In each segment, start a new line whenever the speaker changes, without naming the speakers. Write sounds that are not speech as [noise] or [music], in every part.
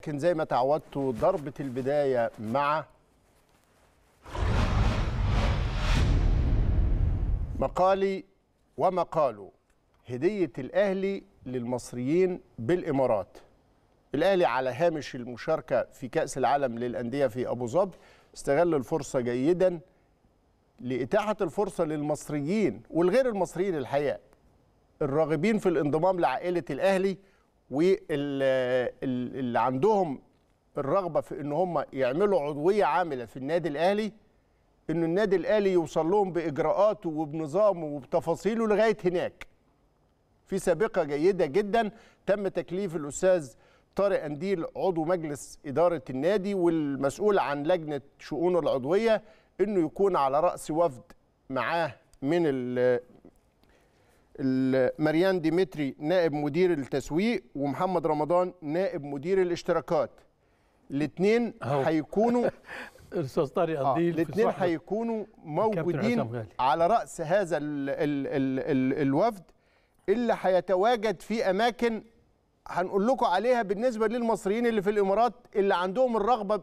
لكن زي ما تعودتوا ضربة البداية مع مقالي ومقاله هدية الأهلي للمصريين بالإمارات الأهلي على هامش المشاركة في كأس العالم للأندية في أبو ظبي استغل الفرصة جيدا لإتاحة الفرصة للمصريين والغير المصريين الحقيقة الراغبين في الانضمام لعائلة الأهلي واللي عندهم الرغبه في ان هم يعملوا عضويه عامله في النادي الاهلي ان النادي الاهلي يوصل لهم باجراءاته وبنظامه وبتفاصيله لغايه هناك. في سابقه جيده جدا تم تكليف الاستاذ طارق انديل عضو مجلس اداره النادي والمسؤول عن لجنه شؤون العضويه انه يكون على راس وفد معاه من مريان ديمتري نائب مدير التسويق ومحمد رمضان نائب مدير الاشتراكات الاثنين هيكونوا
الاستاذ [laughs] طارق آه. الاثنين
هيكونوا موجودين على راس هذا الـ الـ الـ الـ الوفد اللي هيتواجد في اماكن هنقول لكم عليها بالنسبه للمصريين اللي في الامارات اللي عندهم الرغبه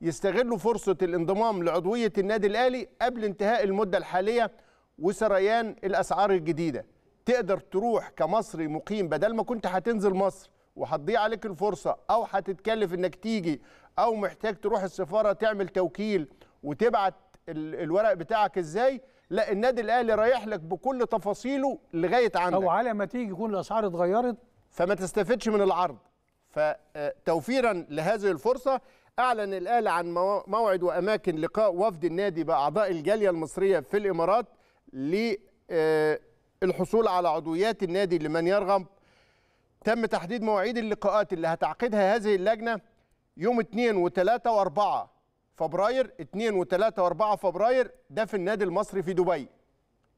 يستغلوا فرصه الانضمام لعضويه النادي الاهلي قبل انتهاء المده الحاليه وسريان الاسعار الجديده تقدر تروح كمصري مقيم بدل ما كنت هتنزل مصر وهتضيع عليك الفرصه او هتتكلف انك تيجي او محتاج تروح السفاره تعمل توكيل وتبعت الورق بتاعك ازاي لا النادي الاهلي رايح لك بكل تفاصيله لغايه عندك او على ما تيجي يكون الاسعار اتغيرت فما تستفدش من العرض فتوفيرا آه، لهذه الفرصه اعلن الاهلي عن موعد واماكن لقاء وفد النادي باعضاء الجاليه المصريه في الامارات ل آه، الحصول على عضويات النادي لمن يرغب تم تحديد مواعيد اللقاءات اللي هتعقدها هذه اللجنه يوم 2 و3 و4 فبراير 2 و3 و4 فبراير ده في النادي المصري في دبي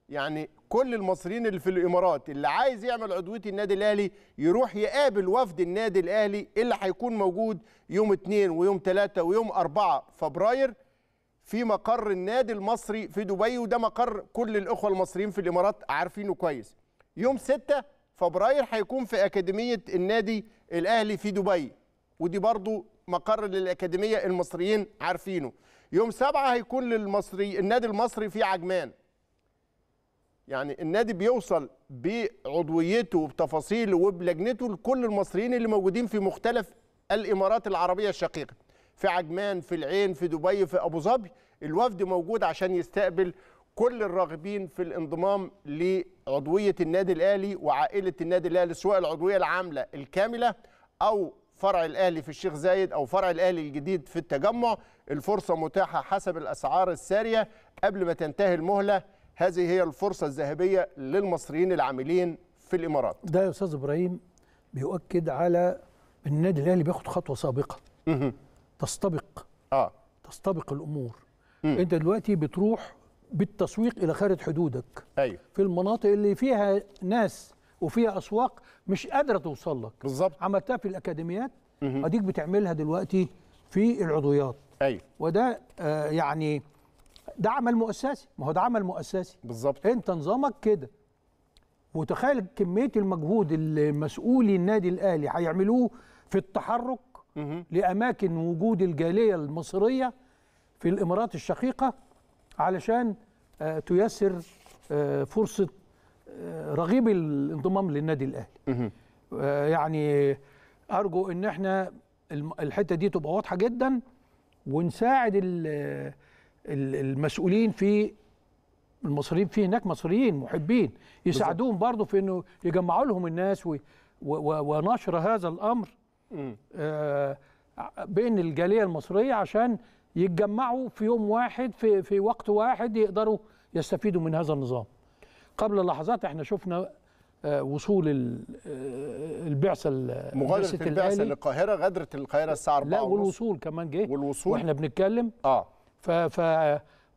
يعني كل المصريين اللي في الامارات اللي عايز يعمل عضويه النادي الاهلي يروح يقابل وفد النادي الاهلي اللي هيكون موجود يوم 2 ويوم 3 ويوم 4 فبراير في مقر النادي المصري في دبي وده مقر كل الاخوه المصريين في الامارات عارفينه كويس يوم 6 فبراير هيكون في اكاديميه النادي الاهلي في دبي ودي برضو مقر للاكاديميه المصريين عارفينه يوم 7 هيكون للمصري النادي المصري في عجمان يعني النادي بيوصل بعضويته وبتفاصيله وبلجنته لكل المصريين اللي موجودين في مختلف الامارات العربيه الشقيقه في عجمان في العين في دبي في ابو ظبي الوفد موجود عشان يستقبل كل الراغبين في الانضمام لعضويه النادي الاهلي وعائله النادي الاهلي سواء العضويه العامله الكامله او فرع الاهلي في الشيخ زايد او فرع الاهلي الجديد في التجمع الفرصه متاحه حسب الاسعار الساريه قبل ما تنتهي المهله هذه هي الفرصه الذهبيه للمصريين العاملين في الامارات
ده يا استاذ ابراهيم بيؤكد على النادي الاهلي بياخد خطوه سابقه تستبق اه تستبق الامور مم. انت دلوقتي بتروح بالتسويق الى خارج حدودك ايوه في المناطق اللي فيها ناس وفيها اسواق مش قادره توصل لك بالظبط عملتها في الاكاديميات اديك بتعملها دلوقتي في العضويات ايوه وده آه يعني ده عمل مؤسسي ما هو ده عمل مؤسسي بالظبط انت نظامك كده وتخيل كميه المجهود اللي مسؤولي النادي الاهلي هيعملوه في التحرك لأماكن وجود الجالية المصرية في الإمارات الشقيقة علشان آه، تيسر آه، فرصة آه، رغيب الانضمام للنادي الأهلي يعني أرجو أن احنا الحتة دي تبقى واضحة جدا ونساعد المسؤولين في المصريين في هناك مصريين محبين يساعدوهم برضه في انه يجمعوا لهم الناس ونشر هذا الامر بين الجاليه المصريه عشان يتجمعوا في يوم واحد في في وقت واحد يقدروا يستفيدوا من هذا النظام. قبل لحظات احنا شفنا آه، وصول
آه،
البعثه مغادره البعثه
للقاهره غادرت القاهره الساعه 4 لا والوصول كمان جه والوصول واحنا
بنتكلم اه ف ف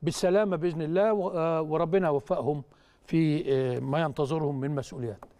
بالسلامه باذن الله آه، وربنا يوفقهم في ما ينتظرهم من مسؤوليات